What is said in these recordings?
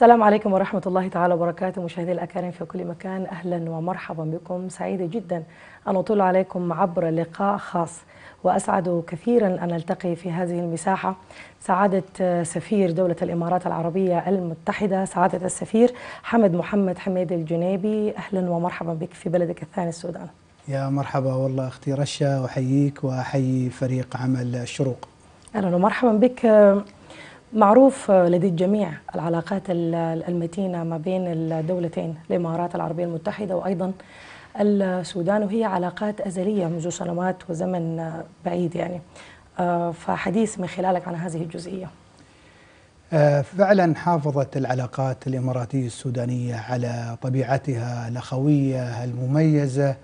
السلام عليكم ورحمة الله تعالى وبركاته مشاهدي الأكارم في كل مكان أهلا ومرحبا بكم سعيدة جدا أن أطل عليكم عبر لقاء خاص وأسعد كثيرا أن ألتقي في هذه المساحة سعادة سفير دولة الإمارات العربية المتحدة سعادة السفير حمد محمد حميد الجنيبي أهلا ومرحبا بك في بلدك الثاني السودان يا مرحبا والله أختي رشا أحييك وأحيي فريق عمل الشروق أهلا ومرحبا بك معروف لدى الجميع العلاقات المتينة ما بين الدولتين الإمارات العربية المتحدة وأيضا السودان وهي علاقات أزلية منذ سنوات وزمن بعيد يعني آه، فحديث من خلالك عن هذه الجزئية آه، فعلا حافظت العلاقات الإماراتية السودانية على طبيعتها الأخوية المميزة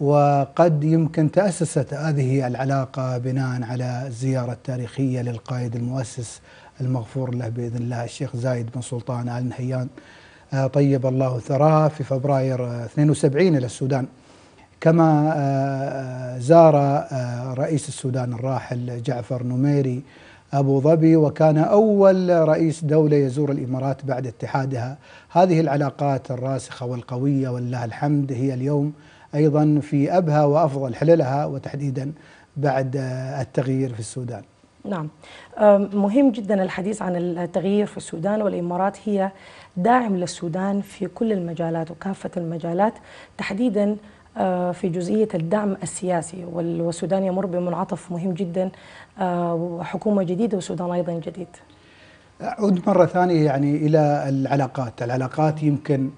وقد يمكن تأسست هذه العلاقة بناء على الزيارة التاريخية للقائد المؤسس المغفور له باذن الله الشيخ زايد بن سلطان ال نهيان آه، طيب الله ثراه في فبراير 72 آه، الى السودان كما آه، زار رئيس السودان الراحل جعفر نميري ابو ظبي وكان اول رئيس دوله يزور الامارات بعد اتحادها هذه العلاقات الراسخه والقويه والله الحمد هي اليوم ايضا في ابهى وافضل حللها وتحديدا بعد التغيير في السودان نعم مهم جدا الحديث عن التغيير في السودان والإمارات هي داعم للسودان في كل المجالات وكافة المجالات تحديدا أه، في جزئية الدعم السياسي والسودان يمر بمنعطف مهم جدا أه، وحكومة جديدة وسودان أيضا جديد أعود مرة ثانية يعني إلى العلاقات العلاقات يمكن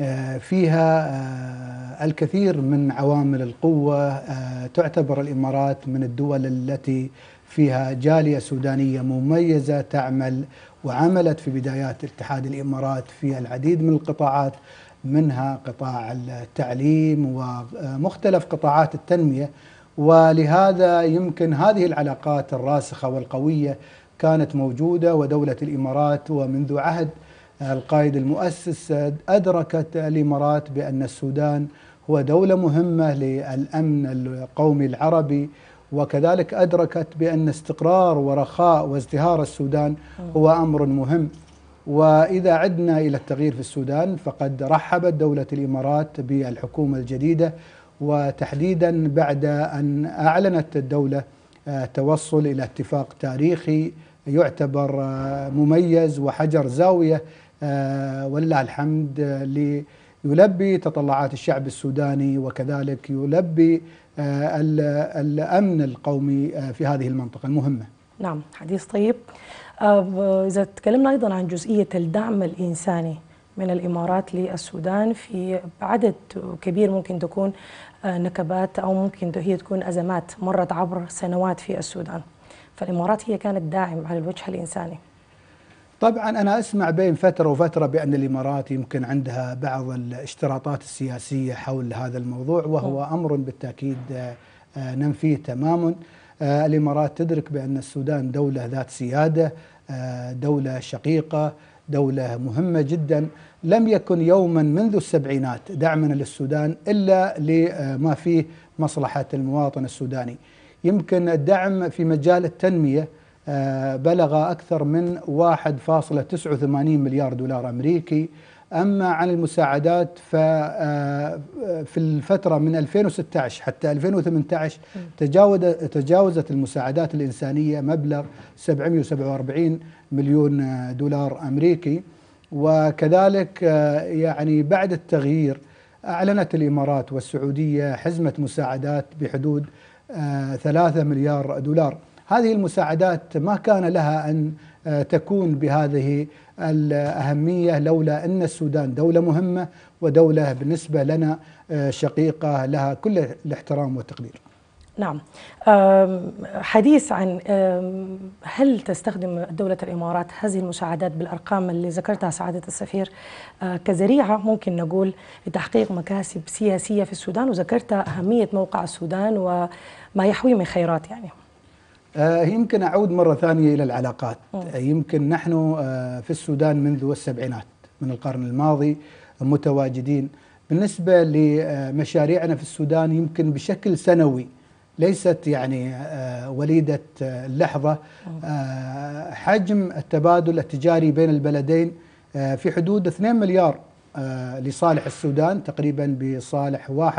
أه، فيها الكثير من عوامل القوة تعتبر الإمارات من الدول التي فيها جالية سودانية مميزة تعمل وعملت في بدايات اتحاد الإمارات في العديد من القطاعات منها قطاع التعليم ومختلف قطاعات التنمية ولهذا يمكن هذه العلاقات الراسخة والقوية كانت موجودة ودولة الإمارات ومنذ عهد القائد المؤسس أدركت الإمارات بأن السودان هو دولة مهمة للأمن القومي العربي وكذلك أدركت بأن استقرار ورخاء وازدهار السودان هو أمر مهم وإذا عدنا إلى التغيير في السودان فقد رحبت دولة الإمارات بالحكومة الجديدة وتحديدا بعد أن أعلنت الدولة آه، توصل إلى اتفاق تاريخي يعتبر آه، مميز وحجر زاوية آه، ولله الحمد يلبي تطلعات الشعب السوداني وكذلك يلبي آه، الأمن القومي آه، في هذه المنطقة المهمة نعم حديث طيب آه، إذا تكلمنا أيضا عن جزئية الدعم الإنساني من الإمارات للسودان في عدد كبير ممكن تكون نكبات أو ممكن هي تكون أزمات مرت عبر سنوات في السودان فالإمارات هي كانت داعم على الوجه الإنساني طبعا انا اسمع بين فتره وفتره بان الامارات يمكن عندها بعض الاشتراطات السياسيه حول هذا الموضوع وهو نعم. امر بالتاكيد آه، آه، ننفيه تماما آه، الامارات تدرك بان السودان دوله ذات سياده دوله شقيقه دولة مهمة جدا لم يكن يوما منذ السبعينات دعمنا للسودان إلا لما فيه مصلحة المواطن السوداني يمكن الدعم في مجال التنمية آه، بلغ أكثر من 1.89 مليار دولار أمريكي أما عن المساعدات ففي آه، الفترة من 2016 حتى 2018 تجاوزت المساعدات الإنسانية مبلغ 747 مليون دولار أمريكي وكذلك آه، يعني بعد التغيير أعلنت الإمارات والسعودية حزمة مساعدات بحدود 3 مليار دولار هذه المساعدات ما كان لها ان آه، تكون بهذه الاهميه لولا ان السودان دوله مهمه ودوله بالنسبه لنا آه، شقيقه لها كل الاحترام والتقدير. نعم حديث عن هل تستخدم دولة الإمارات هذه المساعدات بالأرقام اللي ذكرتها سعادة السفير آه، كذريعة ممكن نقول لتحقيق مكاسب سياسية في السودان وذكرت أهمية موقع السودان وما يحويه من خيرات يعني آه، يمكن أعود مرة ثانية إلى العلاقات آه، يمكن نحن آه، في السودان منذ السبعينات من القرن الماضي متواجدين بالنسبة لمشاريعنا في السودان يمكن بشكل سنوي ليست يعني وليدة اللحظة حجم التبادل التجاري بين البلدين في حدود 2 مليار لصالح السودان تقريبا بصالح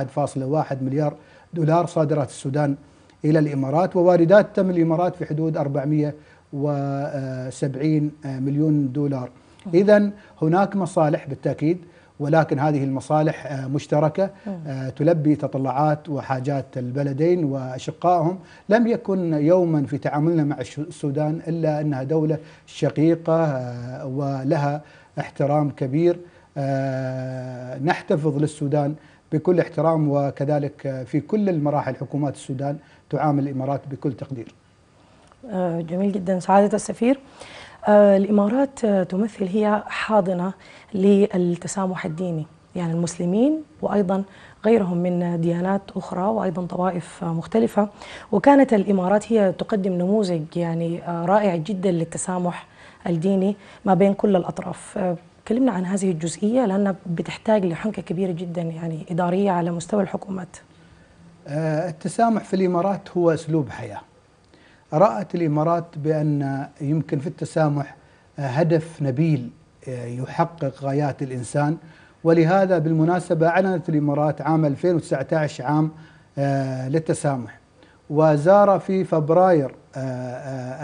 1.1 مليار دولار صادرات السودان إلى الإمارات وواردات من الإمارات في حدود 470 مليون دولار إذا هناك مصالح بالتأكيد ولكن هذه المصالح مشتركه آه، تلبي تطلعات وحاجات البلدين واشقائهم لم يكن يوما في تعاملنا مع السودان الا انها دوله شقيقه آه، ولها احترام كبير آه، نحتفظ للسودان بكل احترام وكذلك في كل المراحل حكومات السودان تعامل الإمارات بكل تقدير آه، جميل جدا سعادة السفير آه، الإمارات آه، تمثل هي حاضنة للتسامح الديني يعني المسلمين وأيضا غيرهم من ديانات أخرى وأيضا طوائف مختلفة وكانت الإمارات هي تقدم نموذج يعني رائع جدا للتسامح الديني ما بين كل الأطراف كلمنا عن هذه الجزئية لأنها بتحتاج لحنكة كبيرة جدا يعني إدارية على مستوى الحكومات آه، التسامح في الامارات هو اسلوب حياه. رات الامارات بان يمكن في التسامح آه، هدف نبيل آه، يحقق غايات الانسان ولهذا بالمناسبه اعلنت الامارات عام 2019 عام للتسامح. وزار في فبراير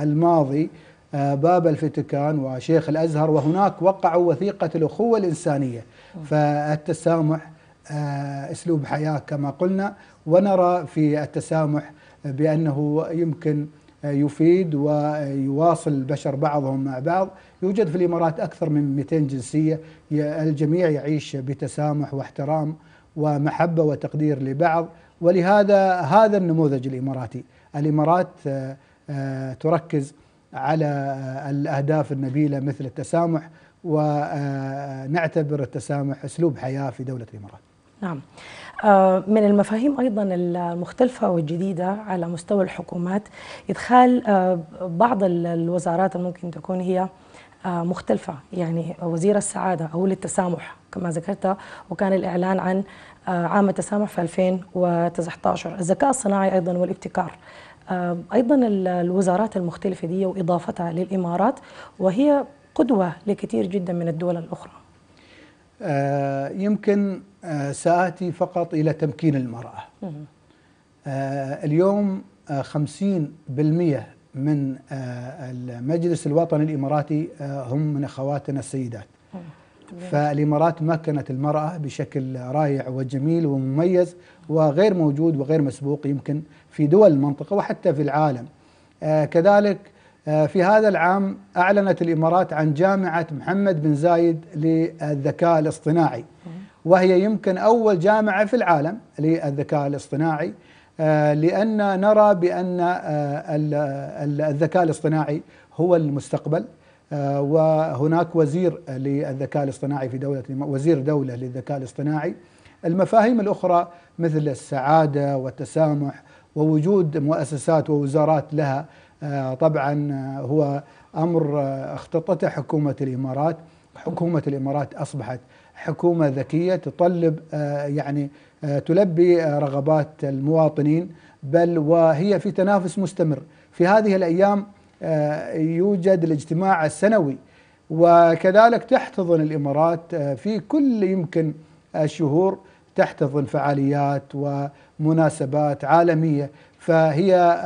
الماضي باب الفاتيكان وشيخ الازهر وهناك وقعوا وثيقه الاخوه الانسانيه فالتسامح آه، اسلوب حياه كما قلنا ونرى في التسامح بانه يمكن آه، يفيد ويواصل البشر بعضهم مع بعض يوجد في الامارات اكثر من 200 جنسيه الجميع يعيش بتسامح واحترام ومحبه وتقدير لبعض ولهذا هذا النموذج الاماراتي الامارات آه، تركز على الاهداف النبيله مثل التسامح ونعتبر التسامح اسلوب حياه في دوله الامارات نعم آه، من المفاهيم ايضا المختلفه والجديده على مستوى الحكومات ادخال آه، بعض الوزارات ممكن تكون هي آه، مختلفة يعني وزير السعادة أو للتسامح كما ذكرت وكان الإعلان عن عام التسامح في 2019 الذكاء الصناعي أيضا والابتكار أيضا الوزارات المختلفة دي وإضافتها للإمارات وهي قدوة لكثير جدا من الدول الأخرى يمكن آه، سآتي فقط إلى تمكين المرأة آه، اليوم 50% آه، من المجلس الوطني الإماراتي هم من أخواتنا السيدات فالإمارات مكنت المرأة بشكل رائع وجميل ومميز وغير موجود وغير مسبوق يمكن في دول المنطقة وحتى في العالم كذلك في هذا العام أعلنت الإمارات عن جامعة محمد بن زايد للذكاء الاصطناعي وهي يمكن أول جامعة في العالم للذكاء الاصطناعي آه، لأن نرى بأن آه، الذكاء الاصطناعي هو المستقبل آه، وهناك وزير للذكاء الاصطناعي في دولة وزير دولة للذكاء الاصطناعي المفاهيم الأخرى مثل السعادة والتسامح ووجود مؤسسات ووزارات لها طبعا هو أمر اختطته حكومة الإمارات حكومة الإمارات أصبحت حكومة ذكية تطلب آه، يعني آه، تلبي آه، رغبات المواطنين بل وهي في تنافس مستمر في هذه الأيام يوجد الاجتماع السنوي وكذلك تحتضن الإمارات في كل يمكن الشهور تحتضن فعاليات ومناسبات عالمية فهي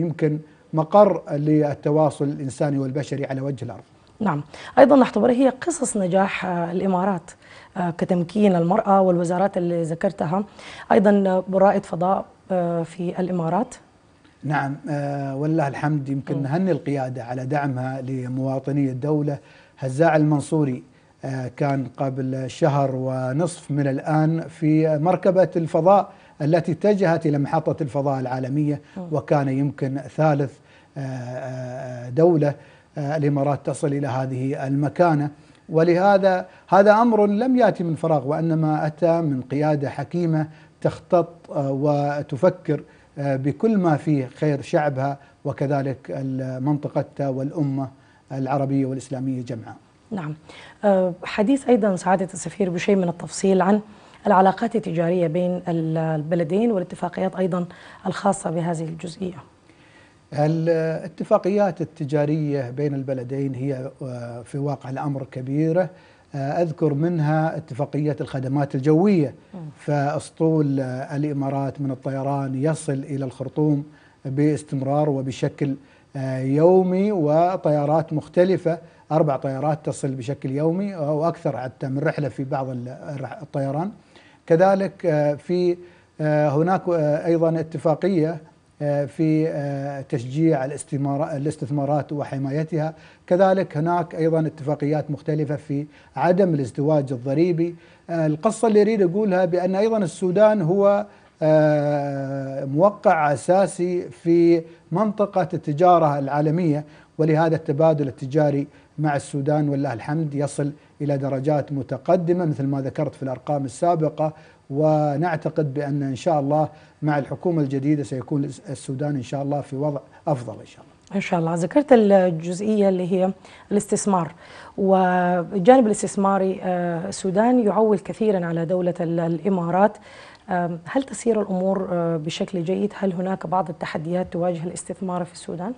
يمكن مقر للتواصل الإنساني والبشري على وجه الأرض نعم أيضا نعتبرها هي قصص نجاح آه، الإمارات آه، كتمكين المرأة والوزارات اللي ذكرتها أيضا آه، رائد فضاء في الإمارات نعم والله الحمد يمكن نهني القيادة على دعمها لمواطني الدولة هزاع المنصوري كان قبل شهر ونصف من الآن في مركبة الفضاء التي اتجهت إلى محطة الفضاء العالمية وكان يمكن ثالث دولة آه، الامارات تصل الى هذه المكانه ولهذا هذا امر لم ياتي من فراغ وانما اتى من قياده حكيمه تخطط آه، وتفكر آه، بكل ما فيه خير شعبها وكذلك منطقتها والامه العربيه والاسلاميه جمعاء. نعم. حديث ايضا سعاده السفير بشيء من التفصيل عن العلاقات التجاريه بين البلدين والاتفاقيات ايضا الخاصه بهذه الجزئيه. الاتفاقيات التجارية بين البلدين هي آه، في واقع الأمر كبيرة آه، أذكر منها اتفاقية الخدمات الجوية فأسطول آه، الإمارات من الطيران يصل إلى الخرطوم باستمرار وبشكل يومي وطيارات مختلفة أربع طيارات تصل بشكل يومي أو أكثر حتى من رحلة في بعض الطيران كذلك في هناك أيضا اتفاقية آه، في آه، تشجيع الاستثمارات وحمايتها كذلك هناك أيضا اتفاقيات مختلفة في عدم الازدواج الضريبي آه، القصة اللي أريد أقولها بأن أيضا السودان هو موقع أساسي في منطقة التجارة العالمية ولهذا التبادل التجاري مع السودان والله الحمد يصل الى درجات متقدمه مثل ما ذكرت في الارقام السابقه ونعتقد بأن إن شاء الله مع الحكومة الجديدة سيكون السودان إن شاء الله في وضع أفضل إن شاء الله ان شاء الله ذكرت الجزئيه اللي هي الاستثمار والجانب الاستثماري آه، السودان يعول كثيرا على دوله الامارات آه، هل تسير الامور آه، بشكل جيد هل هناك بعض التحديات تواجه الاستثمار في السودان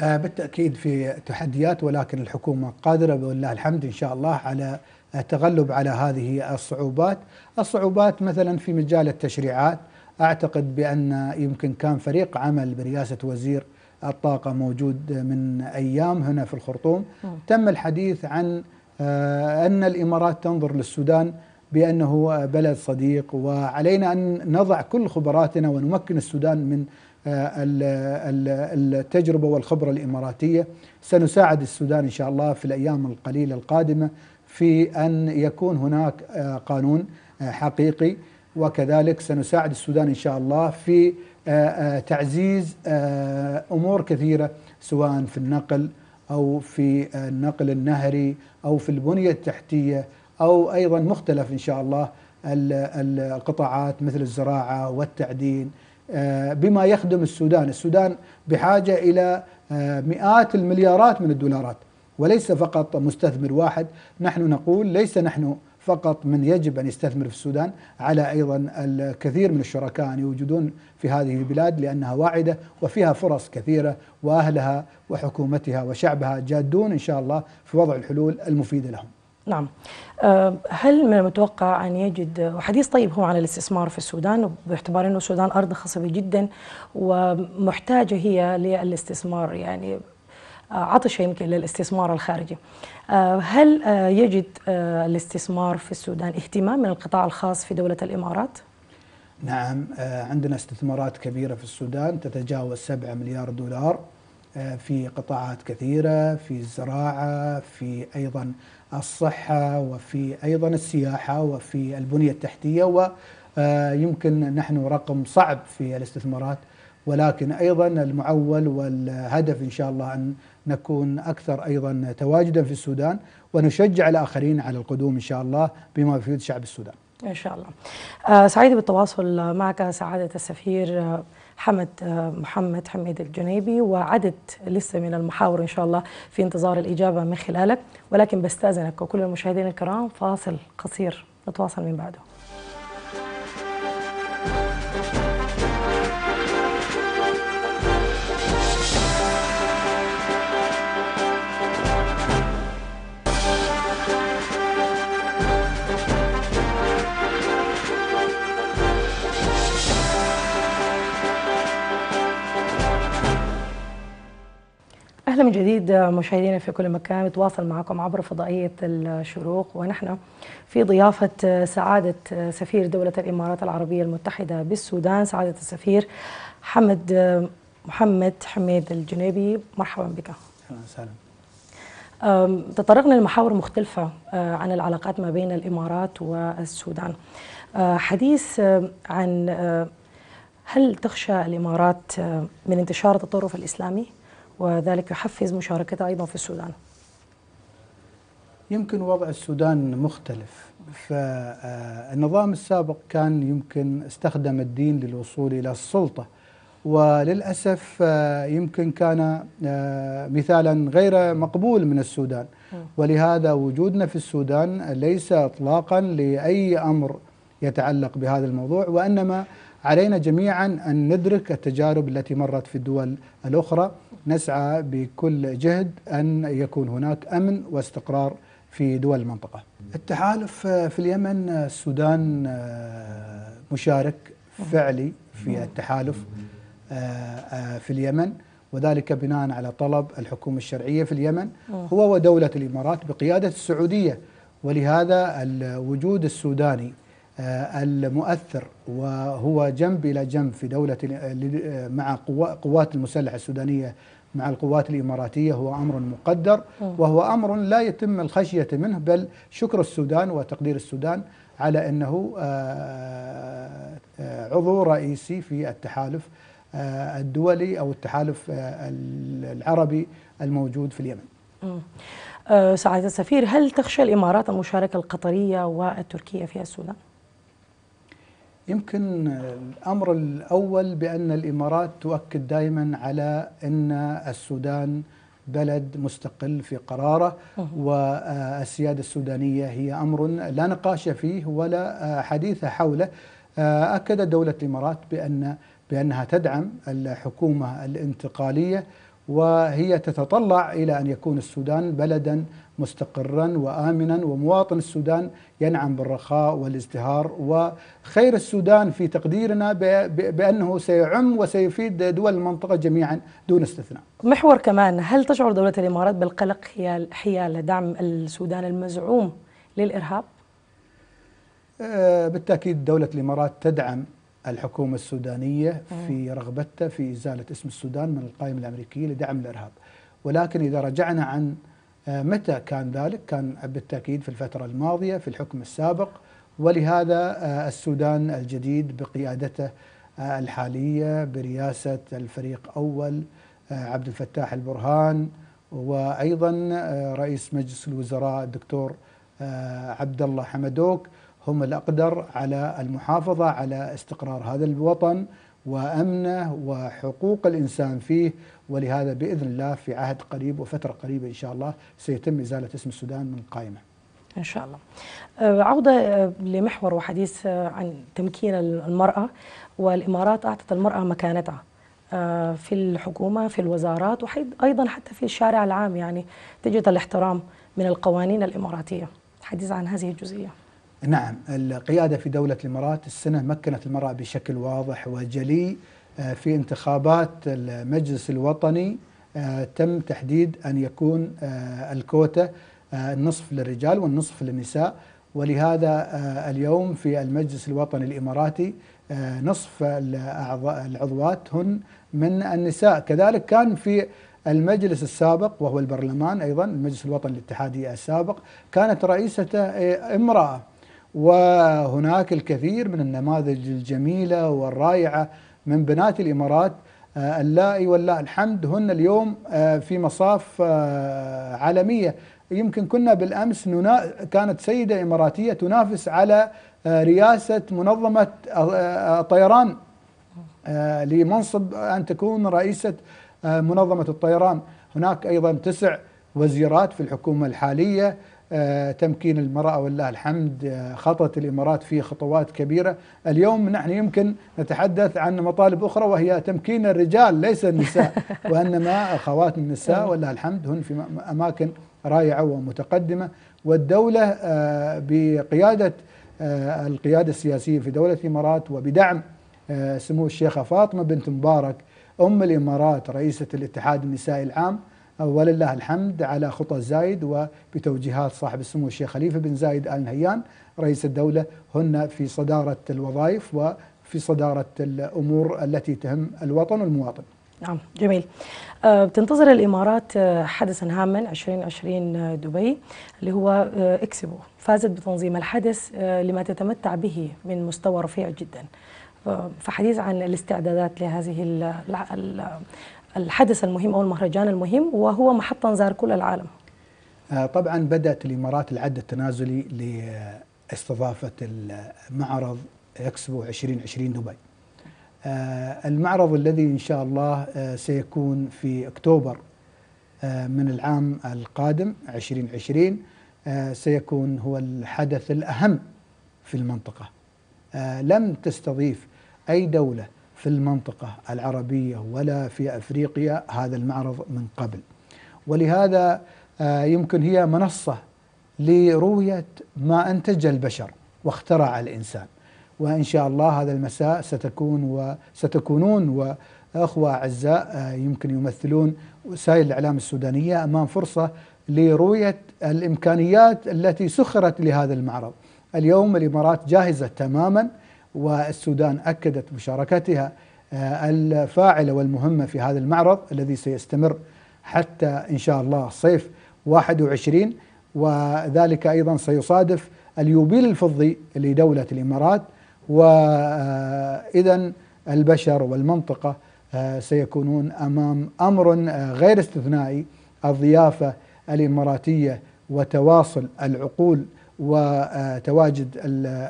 بالتاكيد في تحديات ولكن الحكومه قادره بالله الحمد ان شاء الله على التغلب على هذه الصعوبات الصعوبات مثلا في مجال التشريعات أعتقد بأن يمكن كان فريق عمل برئاسة وزير الطاقة موجود من أيام هنا في الخرطوم تم الحديث عن آه، أن الإمارات تنظر للسودان بأنه بلد صديق وعلينا أن نضع كل خبراتنا ونمكن السودان من آه، التجربة والخبرة الإماراتية سنساعد السودان إن شاء الله في الأيام القليلة القادمة في أن يكون هناك آه، قانون آه، حقيقي وكذلك سنساعد السودان إن شاء الله في آه، تعزيز أمور كثيرة سواء في النقل أو في النقل النهري أو في البنية التحتية أو أيضا مختلف إن شاء الله القطاعات مثل الزراعة والتعدين بما يخدم السودان السودان بحاجة إلى مئات المليارات من الدولارات وليس فقط مستثمر واحد نحن نقول ليس نحن فقط من يجب ان يستثمر في السودان على ايضا الكثير من الشركاء ان يوجدون في هذه البلاد لانها واعده وفيها فرص كثيره واهلها وحكومتها وشعبها جادون ان شاء الله في وضع الحلول المفيده لهم. نعم آه، هل من المتوقع أن يجد وحديث طيب هو عن الاستثمار في السودان باعتبار أنه السودان أرض خصبة جدا ومحتاجة هي للاستثمار يعني عطشة يمكن للاستثمار الخارجي آه، هل آه، يجد آه، الاستثمار في السودان اهتمام من القطاع الخاص في دولة الإمارات؟ نعم عندنا استثمارات كبيرة في السودان تتجاوز 7 مليار دولار في قطاعات كثيرة في الزراعة في أيضا الصحة وفي أيضا السياحة وفي البنية التحتية ويمكن نحن رقم صعب في الاستثمارات ولكن أيضا المعول والهدف إن شاء الله أن نكون أكثر أيضا تواجدا في السودان ونشجع الآخرين على القدوم إن شاء الله بما يفيد شعب السودان إن شاء الله آه، سعيد بالتواصل معك سعادة السفير آه، حمد آه، محمد حميد الجنيبي وعدد لسه من المحاور إن شاء الله في انتظار الإجابة من خلالك ولكن بستأذنك وكل المشاهدين الكرام فاصل قصير نتواصل من بعده اهلا من جديد مشاهدينا في كل مكان نتواصل معكم عبر فضائيه الشروق ونحن في ضيافه سعاده سفير دوله الامارات العربيه المتحده بالسودان سعاده السفير حمد محمد حميد الجنيبي مرحبا بك اهلا وسهلا تطرقنا لمحاور مختلفه أه، عن العلاقات ما بين الامارات والسودان أه، حديث أه، عن هل تخشى الامارات من انتشار التطرف الاسلامي وذلك يحفز مشاركته أيضا في السودان يمكن وضع السودان مختلف فالنظام السابق كان يمكن استخدم الدين للوصول إلى السلطة وللأسف آه، يمكن كان آه، مثالا غير مقبول من السودان ولهذا وجودنا في السودان ليس إطلاقا لأي أمر يتعلق بهذا الموضوع وإنما علينا جميعا أن ندرك التجارب التي مرت في الدول الأخرى نسعى بكل جهد أن يكون هناك أمن واستقرار في دول المنطقة التحالف في اليمن السودان مشارك فعلي في التحالف آه، في اليمن وذلك بناء على طلب الحكومة الشرعية في اليمن هو ودولة الإمارات بقيادة السعودية ولهذا الوجود السوداني آه، المؤثر وهو جنب إلى جنب في دولة آه، مع قوات المسلحة السودانية مع القوات الإماراتية هو أمر مقدر وهو أمر لا يتم الخشية منه بل شكر السودان وتقدير السودان على أنه آه، عضو رئيسي في التحالف الدولي أو التحالف العربي الموجود في اليمن سعادة السفير هل تخشى الإمارات المشاركة القطرية والتركية في السودان؟ يمكن الامر الاول بان الامارات تؤكد دائما على ان السودان بلد مستقل في قراره أه. والسياده السودانيه هي امر لا نقاش فيه ولا حديث حوله آه، اكدت دوله الامارات بان بانها تدعم الحكومه الانتقاليه وهي تتطلع الى ان يكون السودان بلدا مستقرا وامنا ومواطن السودان ينعم بالرخاء والازدهار وخير السودان في تقديرنا بانه سيعم وسيفيد دول المنطقه جميعا دون استثناء. محور كمان هل تشعر دوله الامارات بالقلق حيال دعم السودان المزعوم للارهاب؟ آه، بالتاكيد دوله الامارات تدعم الحكومة السودانية في رغبتها في إزالة اسم السودان من القائمة الأمريكية لدعم الإرهاب ولكن إذا رجعنا عن آه، متى كان ذلك؟ كان بالتأكيد في الفترة الماضية في الحكم السابق ولهذا آه، السودان الجديد بقيادته آه، الحالية برئاسة الفريق أول عبد الفتاح البرهان وأيضا رئيس مجلس الوزراء الدكتور عبد الله حمدوك هم الأقدر على المحافظة على استقرار هذا الوطن وأمنه وحقوق الإنسان فيه ولهذا بإذن الله في عهد قريب وفترة قريبة إن شاء الله سيتم إزالة اسم السودان من القائمة إن شاء الله آه، عودة آه، لمحور وحديث آه، عن تمكين المرأة والإمارات أعطت المرأة مكانتها في الحكومة في الوزارات وأيضا حتى في الشارع العام يعني تجد الاحترام من القوانين الإماراتية حديث عن هذه الجزئية نعم القيادة في دولة الإمارات السنة مكنت المرأة بشكل واضح وجلي آه، في انتخابات المجلس الوطني آه، تم تحديد أن يكون آه، الكوتة النصف للرجال والنصف للنساء ولهذا اليوم في المجلس الوطني الإماراتي نصف العضوات هن من النساء كذلك كان في المجلس السابق وهو البرلمان أيضا المجلس الوطني الاتحادي السابق كانت رئيسته امرأة وهناك الكثير من النماذج الجميلة والرائعة من بنات الإمارات آه، اللائي والله الحمد هن اليوم آه، في مصاف آه، عالمية يمكن كنا بالأمس ننا... كانت سيدة إماراتية تنافس على رئاسة منظمة طيران لمنصب أن تكون رئيسة منظمة الطيران هناك أيضا تسع وزيرات في الحكومة الحالية آه، تمكين المرأة ولله الحمد آه، خطت الإمارات في خطوات كبيرة اليوم نحن يمكن نتحدث عن مطالب أخرى وهي تمكين الرجال ليس النساء وإنما أخوات النساء نعم. ولله الحمد هن في أماكن رائعة ومتقدمة والدولة آه، بقيادة القيادة السياسية في دولة الإمارات وبدعم سمو الشيخة فاطمة بنت مبارك أم الإمارات رئيسة الاتحاد النسائي العام ولله الحمد على خطى زايد وبتوجيهات صاحب السمو الشيخ خليفه بن زايد ال نهيان رئيس الدوله هن في صداره الوظائف وفي صداره الامور التي تهم الوطن والمواطن. نعم جميل آه، بتنتظر الامارات آه، حدثا هاما 2020 آه، دبي اللي هو اكسبو فازت بتنظيم الحدث لما تتمتع به من مستوى رفيع جدا فحديث عن الاستعدادات لهذه الحدث المهم أو المهرجان المهم وهو محطة انذار كل العالم آه، طبعا بدأت الإمارات العد التنازلي لاستضافة المعرض اكسبو 2020 دبي آه، المعرض الذي إن شاء الله آه، سيكون في أكتوبر من العام القادم 2020 سيكون هو الحدث الأهم في المنطقة لم تستضيف أي دولة في المنطقة العربية ولا في أفريقيا هذا المعرض من قبل ولهذا آه، يمكن هي منصة لرؤية ما أنتج البشر واخترع الإنسان وإن شاء الله هذا المساء ستكون وستكونون وأخوة أعزاء آه، يمكن يمثلون وسائل الإعلام السودانية أمام فرصة لرؤية الإمكانيات التي سخرت لهذا المعرض اليوم الإمارات جاهزة تماماً والسودان أكدت مشاركتها آه، الفاعلة والمهمة في هذا المعرض الذي سيستمر حتى إن شاء الله صيف 21 وذلك أيضا سيصادف اليوبيل الفضي لدولة الإمارات وإذا آه، البشر والمنطقة آه، سيكونون أمام أمر غير استثنائي الضيافة الإماراتية وتواصل العقول وتواجد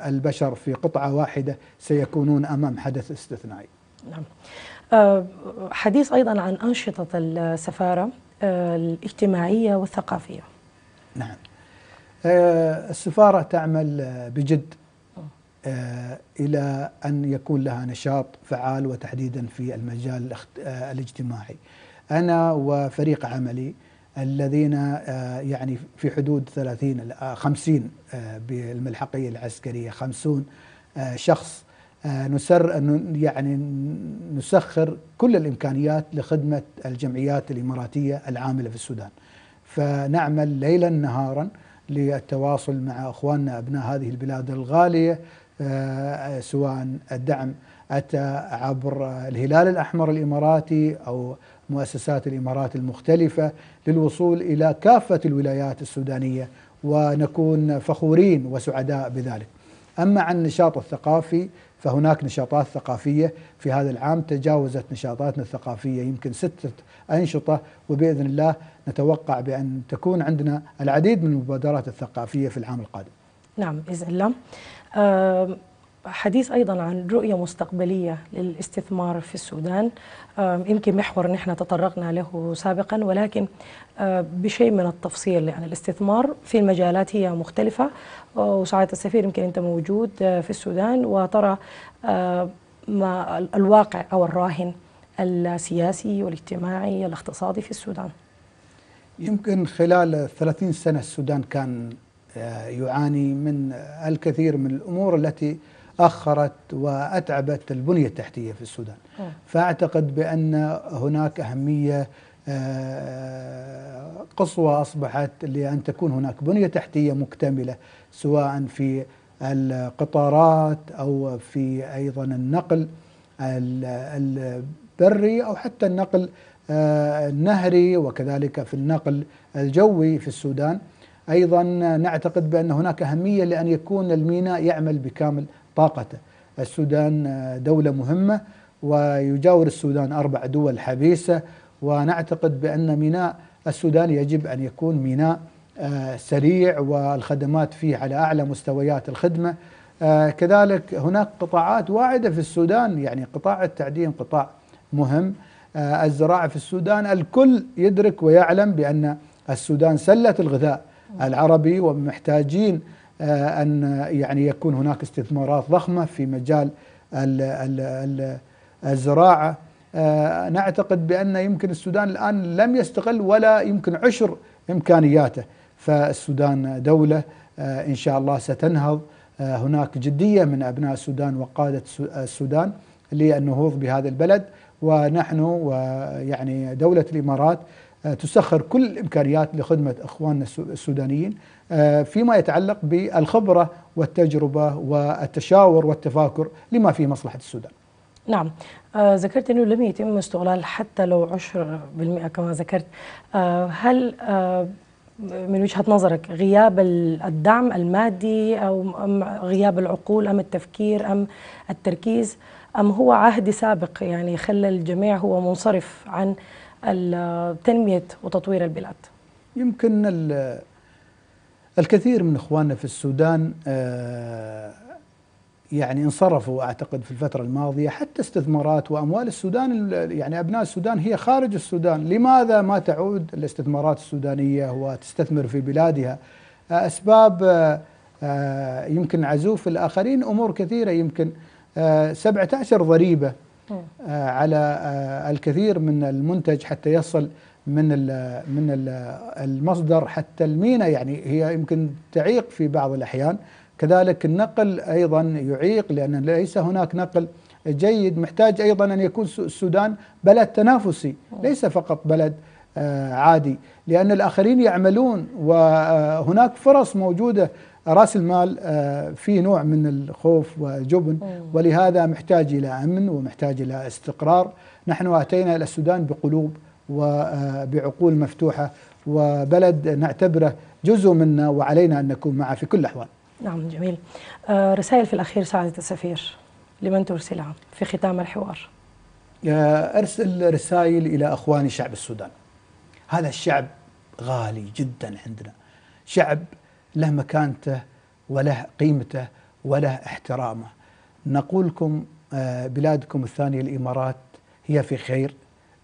البشر في قطعة واحدة سيكونون أمام حدث استثنائي نعم آه، حديث أيضا عن أنشطة السفارة آه، الاجتماعية والثقافية نعم آه، السفارة تعمل بجد إلى أن يكون لها نشاط فعال وتحديدا في المجال الاجتماعي أنا وفريق عملي الذين آه، يعني في حدود 30 50 آه، بالملحقيه العسكريه 50 آه، شخص نسر يعني نسخر كل الامكانيات لخدمه الجمعيات الاماراتيه العامله في السودان. فنعمل ليلا نهارا للتواصل مع اخواننا ابناء هذه البلاد الغاليه سواء الدعم اتى عبر الهلال الاحمر الاماراتي او مؤسسات الامارات المختلفه للوصول الى كافه الولايات السودانيه ونكون فخورين وسعداء بذلك. اما عن النشاط الثقافي فهناك نشاطات ثقافيه في هذا العام تجاوزت نشاطاتنا الثقافيه يمكن سته انشطه وباذن الله نتوقع بان تكون عندنا العديد من المبادرات الثقافيه في العام القادم. نعم باذن الله. حديث ايضا عن رؤيه مستقبليه للاستثمار في السودان يمكن محور نحن تطرقنا له سابقا ولكن بشيء من التفصيل يعني الاستثمار في المجالات هي مختلفه آه، وسعاده السفير يمكن انت موجود في السودان وترى ما الواقع او الراهن السياسي والاجتماعي الاقتصادي في السودان يمكن خلال 30 سنه السودان كان يعاني من الكثير من الامور التي أخرت وأتعبت البنية التحتية في السودان فأعتقد بأن هناك أهمية آه، قصوى أصبحت لأن تكون هناك بنية تحتية مكتملة سواء في القطارات أو في أيضا النقل البري أو حتى النقل آه، النهري وكذلك في النقل الجوي في السودان ايضا نعتقد بان هناك اهميه لان يكون الميناء يعمل بكامل طاقته السودان آه، دولة مهمة ويجاور السودان أربع دول حبيسة ونعتقد بأن ميناء السودان يجب أن يكون ميناء آه، سريع والخدمات فيه على أعلى مستويات الخدمة آه، كذلك هناك قطاعات واعدة في السودان يعني قطاع التعدين قطاع مهم الزراعة في السودان الكل يدرك ويعلم بأن السودان سلة الغذاء العربي ومحتاجين آه، ان يعني يكون هناك استثمارات ضخمه في مجال الزراعه آه، نعتقد بان يمكن السودان الان لم يستغل ولا يمكن عشر امكانياته فالسودان دوله آه، ان شاء الله ستنهض هناك جديه من ابناء السودان وقاده السودان للنهوض بهذا البلد ونحن ويعني دوله الامارات آه، تسخر كل الامكانيات لخدمه اخواننا السودانيين آه، فيما يتعلق بالخبره والتجربه والتشاور والتفاكر لما فيه مصلحه السودان. نعم آه، ذكرت أنه لم يتم استغلال حتى لو 10% كما ذكرت هل من وجهة نظرك غياب الدعم المادي أو غياب العقول أم التفكير أم التركيز أم هو عهد سابق يعني خلى الجميع هو منصرف عن تنمية وتطوير البلاد يمكن الكثير من اخواننا في السودان آه، يعني انصرفوا اعتقد في الفتره الماضيه حتى استثمارات واموال السودان يعني ابناء السودان هي خارج السودان، لماذا ما تعود الاستثمارات السودانيه وتستثمر في بلادها؟ اسباب آه، آه، يمكن عزوف الاخرين امور كثيره يمكن 17 ضريبه آه، على آه، الكثير من المنتج حتى يصل من من المصدر حتى المينا يعني هي يمكن تعيق في بعض الاحيان كذلك النقل ايضا يعيق لان ليس هناك نقل جيد محتاج ايضا ان يكون السودان بلد تنافسي ليس فقط بلد آه، عادي لان الاخرين يعملون وهناك فرص موجوده راس المال آه، في نوع من الخوف وجبن ولهذا محتاج الى امن ومحتاج الى استقرار نحن اتينا الى السودان بقلوب وبعقول آه، مفتوحه وبلد نعتبره جزء منا وعلينا ان نكون معه في كل الاحوال. نعم جميل. آه، رسائل في الاخير سعاده السفير لمن ترسلها في ختام الحوار؟ ارسل رسائل الى اخواني شعب السودان. هذا الشعب غالي جدا عندنا. شعب له مكانته وله قيمته وله احترامه نقولكم آه، بلادكم الثانية الإمارات هي في خير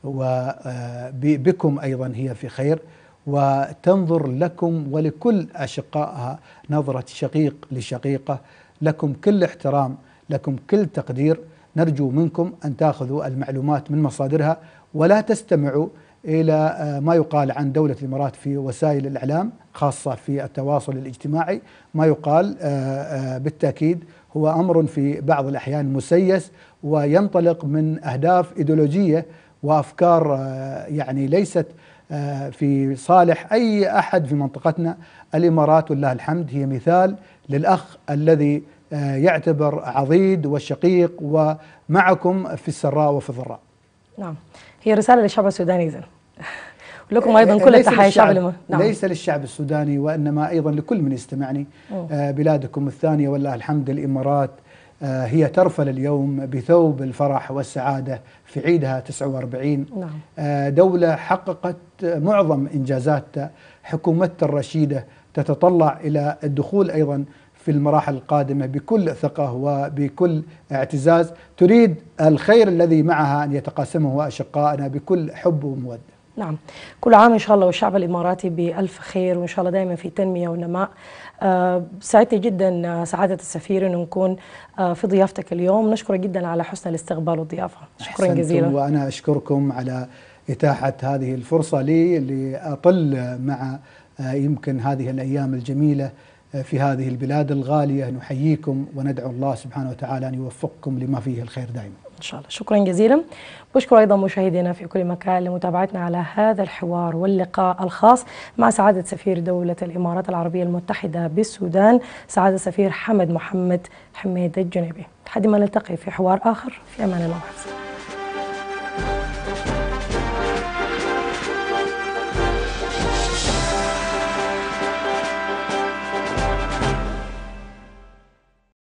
وبكم آه، أيضا هي في خير وتنظر لكم ولكل أشقائها نظرة شقيق لشقيقة لكم كل احترام لكم كل تقدير نرجو منكم أن تأخذوا المعلومات من مصادرها ولا تستمعوا الى آه، ما يقال عن دوله الامارات في وسائل الاعلام خاصه في التواصل الاجتماعي ما يقال آه، آه، بالتاكيد هو امر في بعض الاحيان مسيس وينطلق من اهداف ايديولوجيه وافكار يعني ليست في صالح اي احد في منطقتنا الامارات والله الحمد هي مثال للاخ الذي يعتبر عضيد وشقيق ومعكم في السراء وفي الضراء. نعم هي رساله للشعب السوداني اذا. لكم ايضا كل التحيه الشعب نعم. ليس للشعب السوداني وانما ايضا لكل من يستمعني آه بلادكم الثانيه والله الحمد الامارات آه هي ترفل اليوم بثوب الفرح والسعاده في عيدها 49 نعم. آه دوله حققت معظم انجازاتها حكومتها الرشيده تتطلع الى الدخول ايضا في المراحل القادمة بكل ثقة وبكل اعتزاز تريد الخير الذي معها أن يتقاسمه أشقائنا بكل حب ومودة نعم كل عام إن شاء الله والشعب الإماراتي بألف خير وإن شاء الله دائما في تنمية ونماء آه، سعدت جدا آه، سعادة السفير أن نكون آه، في ضيافتك اليوم نشكرك جدا على حسن الاستقبال والضيافة شكرا جزيلا وأنا أشكركم على إتاحة هذه الفرصة لي لأطل مع يمكن هذه الأيام الجميلة في هذه البلاد الغالية نحييكم وندعو الله سبحانه وتعالى أن يوفقكم لما فيه الخير دائما ان شاء الله شكرا جزيلا بشكر ايضا مشاهدينا في كل مكان لمتابعتنا على هذا الحوار واللقاء الخاص مع سعاده سفير دوله الامارات العربيه المتحده بالسودان سعاده سفير حمد محمد حميد الجنيبي لحد ما نلتقي في حوار اخر في امان الله وحسن.